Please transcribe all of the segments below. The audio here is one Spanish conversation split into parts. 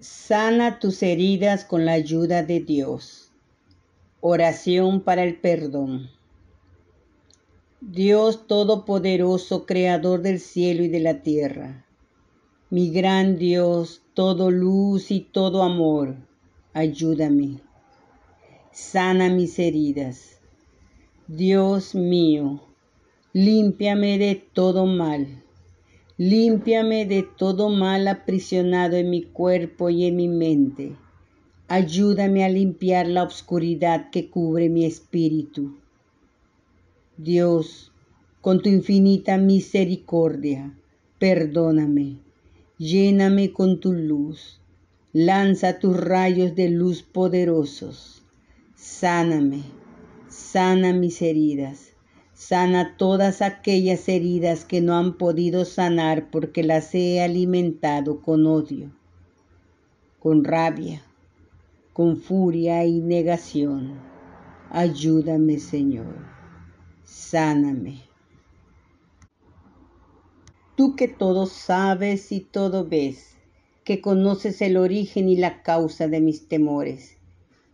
Sana tus heridas con la ayuda de Dios. Oración para el perdón. Dios Todopoderoso, Creador del cielo y de la tierra. Mi gran Dios, todo luz y todo amor, ayúdame. Sana mis heridas. Dios mío, límpiame de todo mal. Límpiame de todo mal aprisionado en mi cuerpo y en mi mente. Ayúdame a limpiar la oscuridad que cubre mi espíritu. Dios, con tu infinita misericordia, perdóname, lléname con tu luz, lanza tus rayos de luz poderosos, sáname, sana mis heridas, Sana todas aquellas heridas que no han podido sanar porque las he alimentado con odio, con rabia, con furia y negación. Ayúdame, Señor. Sáname. Tú que todo sabes y todo ves, que conoces el origen y la causa de mis temores,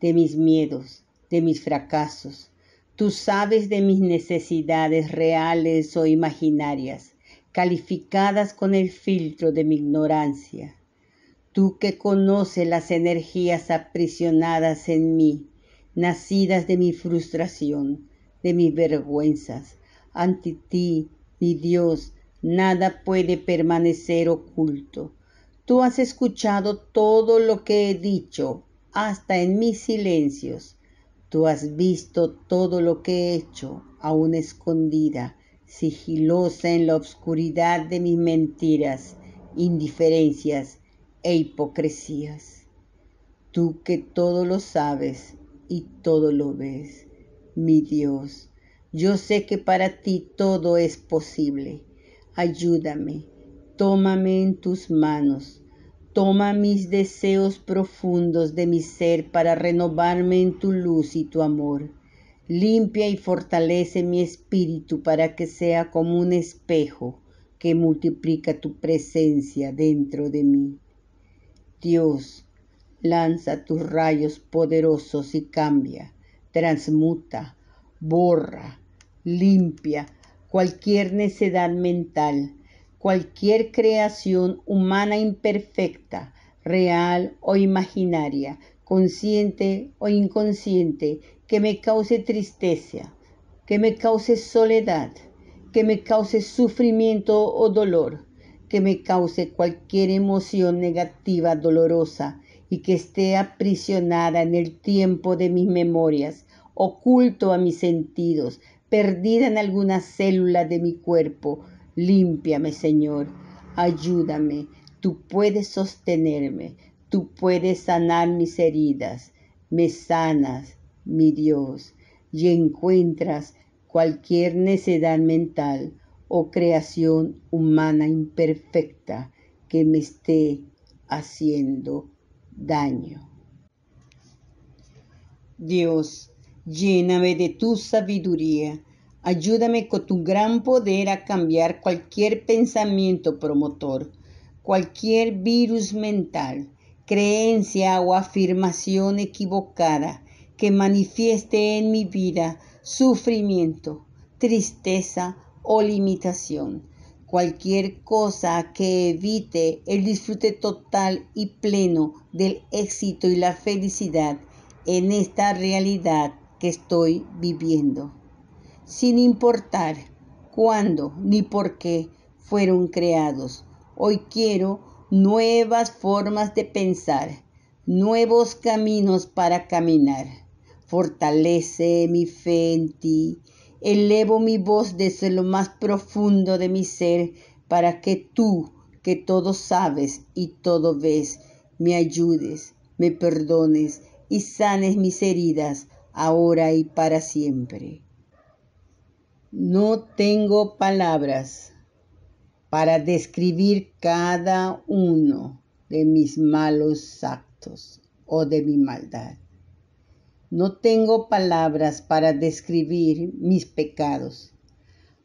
de mis miedos, de mis fracasos, Tú sabes de mis necesidades reales o imaginarias, calificadas con el filtro de mi ignorancia. Tú que conoces las energías aprisionadas en mí, nacidas de mi frustración, de mis vergüenzas. Ante ti, mi Dios, nada puede permanecer oculto. Tú has escuchado todo lo que he dicho, hasta en mis silencios Tú has visto todo lo que he hecho, aún escondida, sigilosa en la oscuridad de mis mentiras, indiferencias e hipocresías. Tú que todo lo sabes y todo lo ves, mi Dios, yo sé que para ti todo es posible. Ayúdame, tómame en tus manos Toma mis deseos profundos de mi ser para renovarme en tu luz y tu amor. Limpia y fortalece mi espíritu para que sea como un espejo que multiplica tu presencia dentro de mí. Dios, lanza tus rayos poderosos y cambia, transmuta, borra, limpia cualquier necedad mental cualquier creación humana imperfecta, real o imaginaria, consciente o inconsciente, que me cause tristeza, que me cause soledad, que me cause sufrimiento o dolor, que me cause cualquier emoción negativa dolorosa y que esté aprisionada en el tiempo de mis memorias, oculto a mis sentidos, perdida en alguna célula de mi cuerpo, Límpiame, Señor, ayúdame, tú puedes sostenerme, tú puedes sanar mis heridas, me sanas, mi Dios, y encuentras cualquier necedad mental o creación humana imperfecta que me esté haciendo daño. Dios, lléname de tu sabiduría Ayúdame con tu gran poder a cambiar cualquier pensamiento promotor, cualquier virus mental, creencia o afirmación equivocada que manifieste en mi vida sufrimiento, tristeza o limitación. Cualquier cosa que evite el disfrute total y pleno del éxito y la felicidad en esta realidad que estoy viviendo sin importar cuándo ni por qué fueron creados. Hoy quiero nuevas formas de pensar, nuevos caminos para caminar. Fortalece mi fe en ti, elevo mi voz desde lo más profundo de mi ser para que tú, que todo sabes y todo ves, me ayudes, me perdones y sanes mis heridas ahora y para siempre. No tengo palabras para describir cada uno de mis malos actos o de mi maldad. No tengo palabras para describir mis pecados.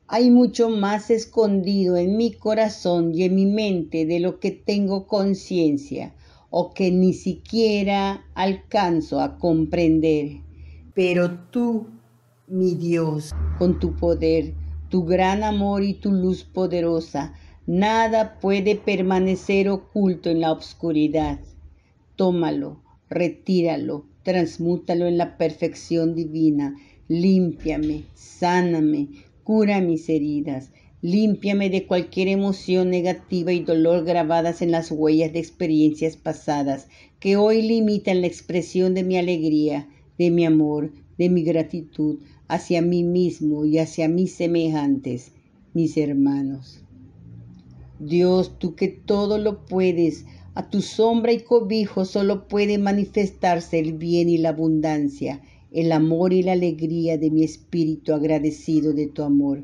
Hay mucho más escondido en mi corazón y en mi mente de lo que tengo conciencia o que ni siquiera alcanzo a comprender. Pero tú mi Dios, con tu poder, tu gran amor y tu luz poderosa. Nada puede permanecer oculto en la oscuridad. Tómalo, retíralo, transmútalo en la perfección divina. Límpiame, sáname, cura mis heridas. Límpiame de cualquier emoción negativa y dolor grabadas en las huellas de experiencias pasadas que hoy limitan la expresión de mi alegría, de mi amor, de mi gratitud, hacia mí mismo y hacia mis semejantes, mis hermanos. Dios, tú que todo lo puedes, a tu sombra y cobijo solo puede manifestarse el bien y la abundancia, el amor y la alegría de mi espíritu agradecido de tu amor.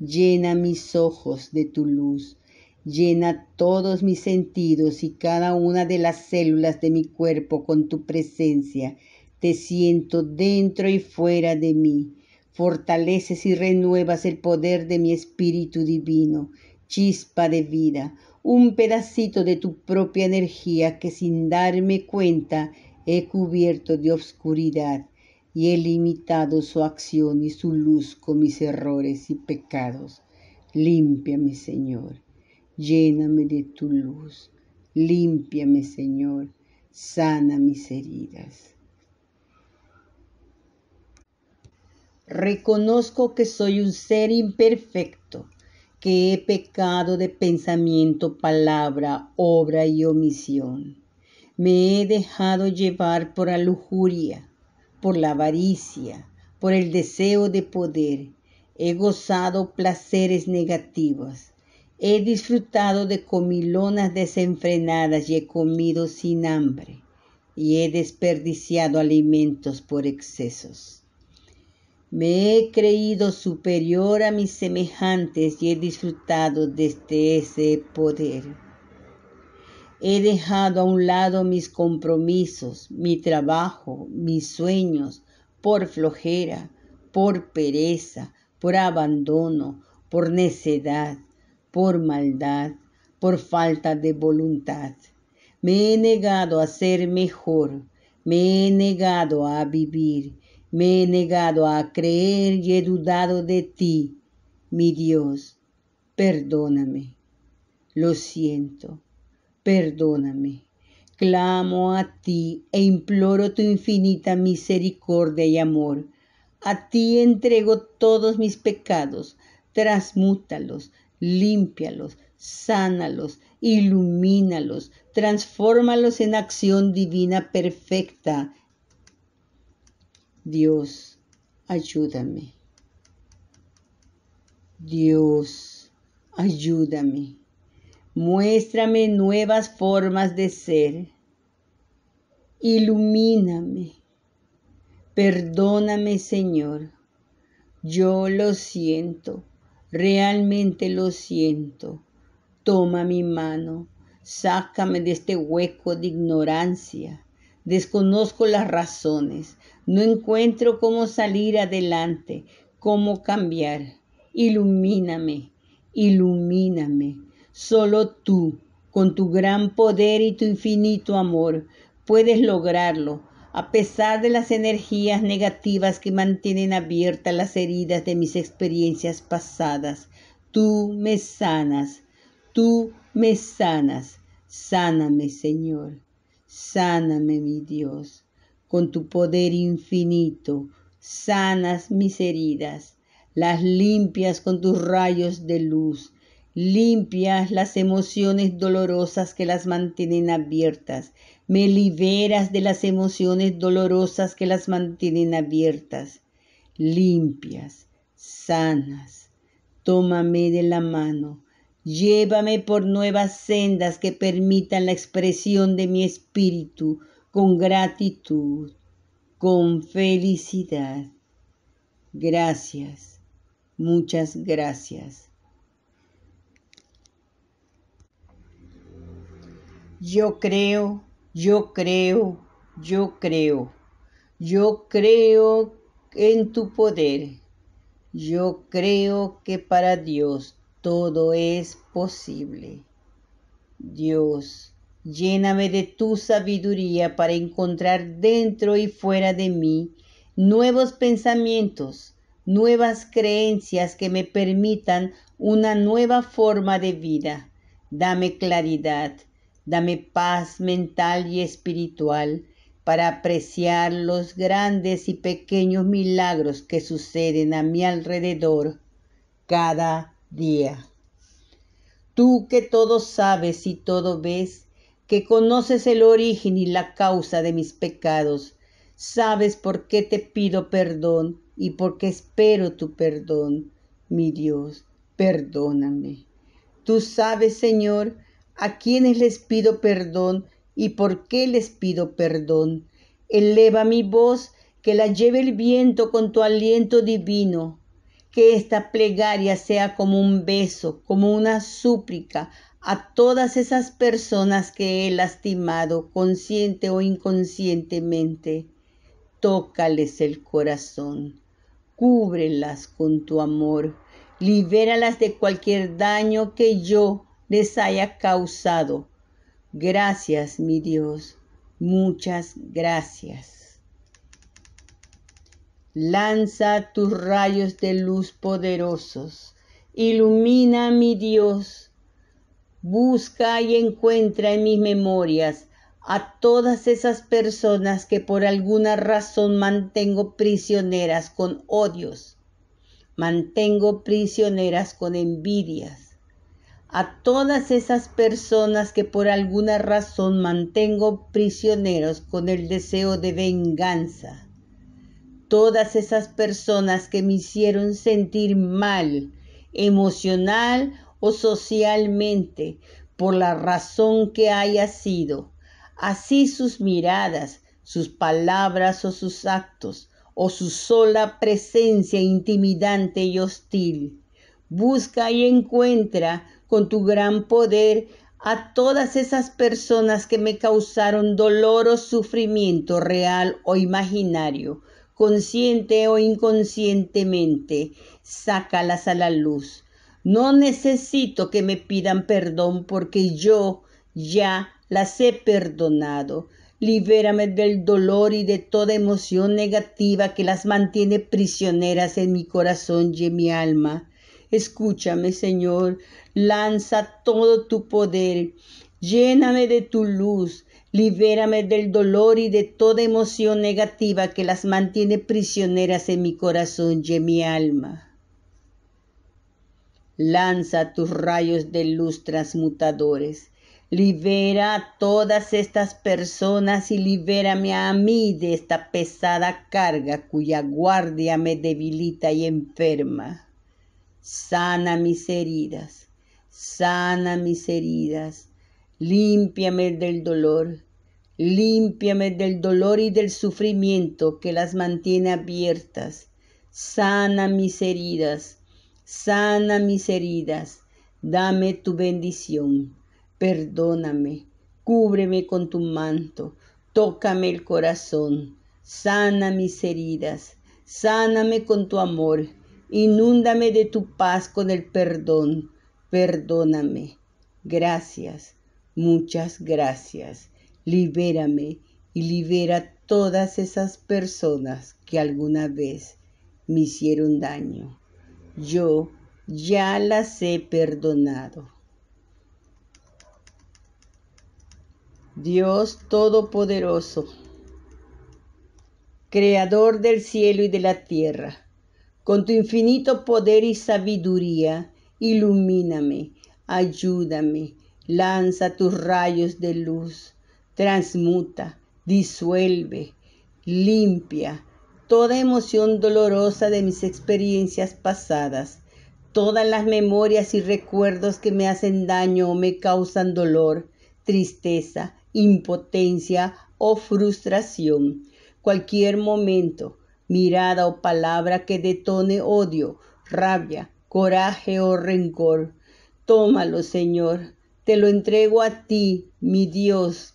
Llena mis ojos de tu luz, llena todos mis sentidos y cada una de las células de mi cuerpo con tu presencia. Te siento dentro y fuera de mí fortaleces y renuevas el poder de mi espíritu divino, chispa de vida, un pedacito de tu propia energía que sin darme cuenta he cubierto de obscuridad y he limitado su acción y su luz con mis errores y pecados. Límpiame, Señor, lléname de tu luz. Límpiame, Señor, sana mis heridas. Reconozco que soy un ser imperfecto, que he pecado de pensamiento, palabra, obra y omisión. Me he dejado llevar por la lujuria, por la avaricia, por el deseo de poder. He gozado placeres negativos. He disfrutado de comilonas desenfrenadas y he comido sin hambre. Y he desperdiciado alimentos por excesos. Me he creído superior a mis semejantes y he disfrutado desde este, ese poder. He dejado a un lado mis compromisos, mi trabajo, mis sueños, por flojera, por pereza, por abandono, por necedad, por maldad, por falta de voluntad. Me he negado a ser mejor, me he negado a vivir me he negado a creer y he dudado de ti, mi Dios. Perdóname. Lo siento. Perdóname. Clamo a ti e imploro tu infinita misericordia y amor. A ti entrego todos mis pecados. Transmútalos, límpialos, sánalos, ilumínalos, transfórmalos en acción divina perfecta Dios, ayúdame. Dios, ayúdame. Muéstrame nuevas formas de ser. Ilumíname. Perdóname, Señor. Yo lo siento, realmente lo siento. Toma mi mano, sácame de este hueco de ignorancia Desconozco las razones. No encuentro cómo salir adelante, cómo cambiar. Ilumíname, ilumíname. Solo tú, con tu gran poder y tu infinito amor, puedes lograrlo, a pesar de las energías negativas que mantienen abiertas las heridas de mis experiencias pasadas. Tú me sanas, tú me sanas. Sáname, Señor. Sáname, mi Dios, con tu poder infinito, sanas mis heridas, las limpias con tus rayos de luz, limpias las emociones dolorosas que las mantienen abiertas, me liberas de las emociones dolorosas que las mantienen abiertas, limpias, sanas, tómame de la mano Llévame por nuevas sendas que permitan la expresión de mi espíritu con gratitud, con felicidad. Gracias, muchas gracias. Yo creo, yo creo, yo creo. Yo creo en tu poder. Yo creo que para Dios todo es posible. Dios, lléname de tu sabiduría para encontrar dentro y fuera de mí nuevos pensamientos, nuevas creencias que me permitan una nueva forma de vida. Dame claridad, dame paz mental y espiritual para apreciar los grandes y pequeños milagros que suceden a mi alrededor cada Tú que todo sabes y todo ves, que conoces el origen y la causa de mis pecados, sabes por qué te pido perdón y por qué espero tu perdón, mi Dios, perdóname. Tú sabes, Señor, a quienes les pido perdón y por qué les pido perdón. Eleva mi voz, que la lleve el viento con tu aliento divino que esta plegaria sea como un beso, como una súplica a todas esas personas que he lastimado consciente o inconscientemente. Tócales el corazón, cúbrelas con tu amor, libéralas de cualquier daño que yo les haya causado. Gracias, mi Dios, muchas gracias. Lanza tus rayos de luz poderosos. Ilumina mi Dios. Busca y encuentra en mis memorias a todas esas personas que por alguna razón mantengo prisioneras con odios, mantengo prisioneras con envidias, a todas esas personas que por alguna razón mantengo prisioneros con el deseo de venganza todas esas personas que me hicieron sentir mal, emocional o socialmente, por la razón que haya sido. Así sus miradas, sus palabras o sus actos, o su sola presencia intimidante y hostil. Busca y encuentra con tu gran poder a todas esas personas que me causaron dolor o sufrimiento real o imaginario consciente o inconscientemente, sácalas a la luz. No necesito que me pidan perdón porque yo ya las he perdonado. Libérame del dolor y de toda emoción negativa que las mantiene prisioneras en mi corazón y en mi alma. Escúchame, Señor, lanza todo tu poder, lléname de tu luz, Libérame del dolor y de toda emoción negativa que las mantiene prisioneras en mi corazón y en mi alma. Lanza tus rayos de luz transmutadores. Libera a todas estas personas y libérame a mí de esta pesada carga cuya guardia me debilita y enferma. Sana mis heridas, sana mis heridas, Límpiame del dolor, límpiame del dolor y del sufrimiento que las mantiene abiertas. Sana mis heridas, sana mis heridas, dame tu bendición, perdóname, cúbreme con tu manto, tócame el corazón, sana mis heridas, sáname con tu amor, inúndame de tu paz con el perdón, perdóname. Gracias. Muchas gracias. Libérame y libera todas esas personas que alguna vez me hicieron daño. Yo ya las he perdonado. Dios Todopoderoso, Creador del cielo y de la tierra, con tu infinito poder y sabiduría, ilumíname, ayúdame, Lanza tus rayos de luz, transmuta, disuelve, limpia toda emoción dolorosa de mis experiencias pasadas, todas las memorias y recuerdos que me hacen daño o me causan dolor, tristeza, impotencia o frustración. Cualquier momento, mirada o palabra que detone odio, rabia, coraje o rencor. Tómalo, Señor, te lo entrego a ti, mi Dios,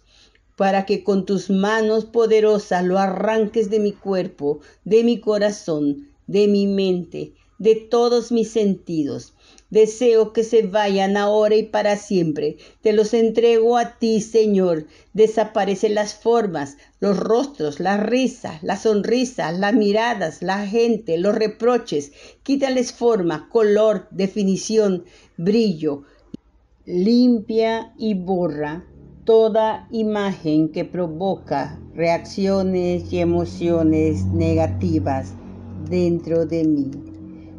para que con tus manos poderosas lo arranques de mi cuerpo, de mi corazón, de mi mente, de todos mis sentidos. Deseo que se vayan ahora y para siempre. Te los entrego a ti, Señor. Desaparecen las formas, los rostros, las risas, las sonrisas, las miradas, la gente, los reproches. Quítales forma, color, definición, brillo limpia y borra toda imagen que provoca reacciones y emociones negativas dentro de mí.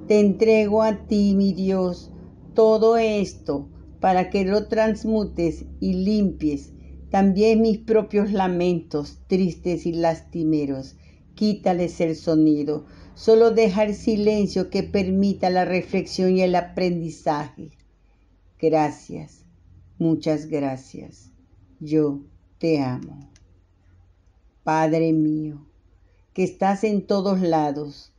Te entrego a ti, mi Dios, todo esto para que lo transmutes y limpies también mis propios lamentos tristes y lastimeros. Quítales el sonido, solo deja el silencio que permita la reflexión y el aprendizaje. Gracias, muchas gracias. Yo te amo. Padre mío, que estás en todos lados,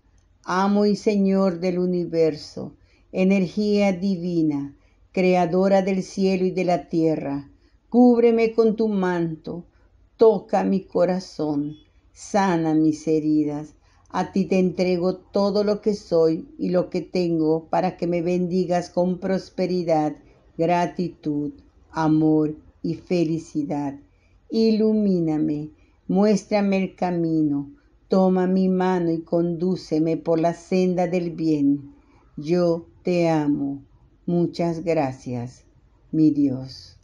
amo y Señor del universo, energía divina, creadora del cielo y de la tierra, cúbreme con tu manto, toca mi corazón, sana mis heridas. A ti te entrego todo lo que soy y lo que tengo para que me bendigas con prosperidad gratitud, amor y felicidad. Ilumíname, muéstrame el camino, toma mi mano y condúceme por la senda del bien. Yo te amo. Muchas gracias, mi Dios.